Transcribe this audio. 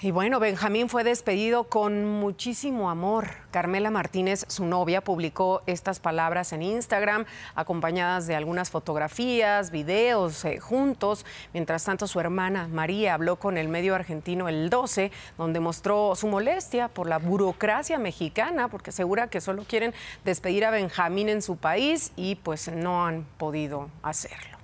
Y bueno, Benjamín fue despedido con muchísimo amor. Carmela Martínez, su novia, publicó estas palabras en Instagram, acompañadas de algunas fotografías, videos eh, juntos. Mientras tanto, su hermana María habló con el medio argentino El 12, donde mostró su molestia por la burocracia mexicana, porque asegura que solo quieren despedir a Benjamín en su país y pues no han podido hacerlo.